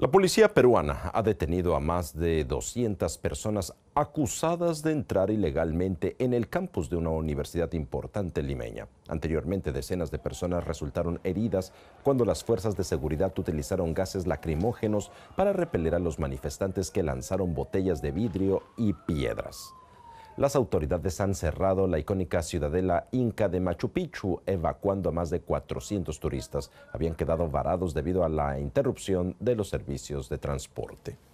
La policía peruana ha detenido a más de 200 personas acusadas de entrar ilegalmente en el campus de una universidad importante limeña. Anteriormente, decenas de personas resultaron heridas cuando las fuerzas de seguridad utilizaron gases lacrimógenos para repeler a los manifestantes que lanzaron botellas de vidrio y piedras. Las autoridades han cerrado la icónica ciudadela inca de Machu Picchu, evacuando a más de 400 turistas. Habían quedado varados debido a la interrupción de los servicios de transporte.